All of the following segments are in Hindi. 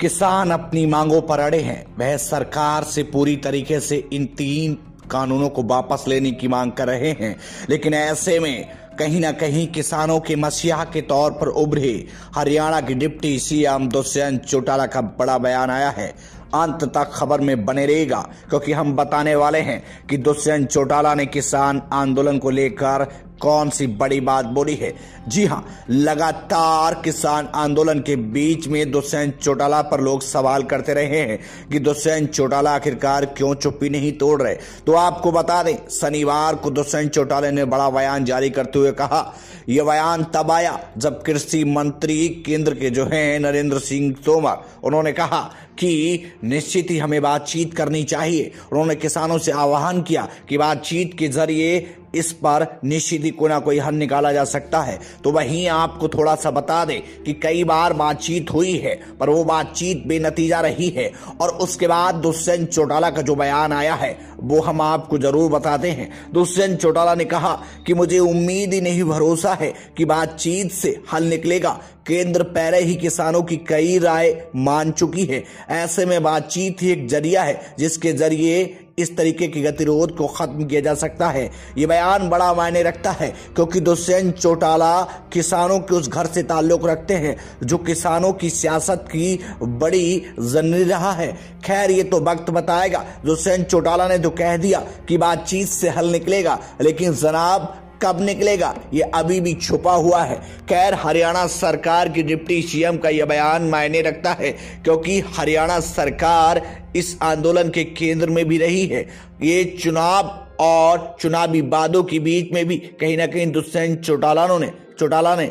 किसान अपनी मांगों पर अड़े हैं वह सरकार से पूरी तरीके से इन तीन कानूनों को वापस लेने की मांग कर रहे हैं लेकिन ऐसे में कहीं ना कहीं किसानों के मसीहा के तौर पर उभरे हरियाणा के डिप्टी सीएम दुष्यंत चौटाला का बड़ा बयान आया है अंत तक खबर में बने रहेगा क्योंकि हम बताने वाले हैं कि दुष्यंत चौटाला ने किसान आंदोलन को लेकर कौन सी बड़ी बात बोली है जी हाँ लगातार किसान आंदोलन के बीच में दुष्यंत चौटाला पर लोग सवाल करते रहे हैं कि दुष्यंत चौटाला आखिरकार क्यों चुप्पी नहीं तोड़ रहे तो आपको बता दें शनिवार को दुष्यंत चौटाला ने बड़ा बयान जारी करते हुए कहा यह बयान तब आया जब कृषि मंत्री केंद्र के जो है नरेंद्र सिंह तोमर उन्होंने कहा कि निश्चित ही हमें बातचीत करनी चाहिए उन्होंने किसानों से आह्वान किया कि बातचीत के जरिए इस पर निश्चित ही कोई ना कोई हल निकाला जा सकता है तो वहीं आपको थोड़ा सा बता दे कि कई बार बातचीत हुई है पर वो बातचीत बेनतीजा रही है और उसके बाद दुष्यंत चौटाला का जो बयान आया है वो हम आपको जरूर बताते हैं दुष्यंत चौटाला ने कहा कि मुझे उम्मीद ही नहीं भरोसा है कि बातचीत से हल निकलेगा केंद्र पहले ही किसानों की कई राय मान चुकी है ऐसे में बातचीत ही एक जरिया है जिसके जरिए इस तरीके के गतिरोध को खत्म किया जा सकता है ये बयान बड़ा मायने रखता है क्योंकि दुष्यंत चौटाला किसानों के उस घर से ताल्लुक रखते हैं जो किसानों की सियासत की बड़ी जरूरी रहा है खैर ये तो वक्त बताएगा दुष्यंत चौटाला ने तो कह दिया कि बातचीत से हल निकलेगा लेकिन जनाब कब निकलेगा ये अभी भी छुपा हुआ है खैर हरियाणा सरकार की डिप्टी सीएम का यह बयान मायने रखता है क्योंकि हरियाणा सरकार इस आंदोलन के केंद्र में भी रही है ये चुनाव और चुनावी वादों के बीच में भी कहीं ना कहीं दुष्यंत चौटाला ने चौटाला ने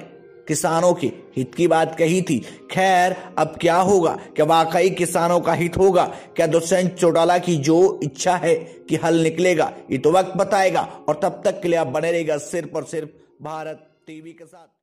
किसानों के हित की बात कही थी खैर अब क्या होगा क्या वाकई किसानों का हित होगा क्या दुष्यंत चौटाला की जो इच्छा है कि हल निकलेगा ये तो वक्त बताएगा और तब तक के लिए आप बने रहेगा सिर्फ और सिर्फ भारत टीवी के साथ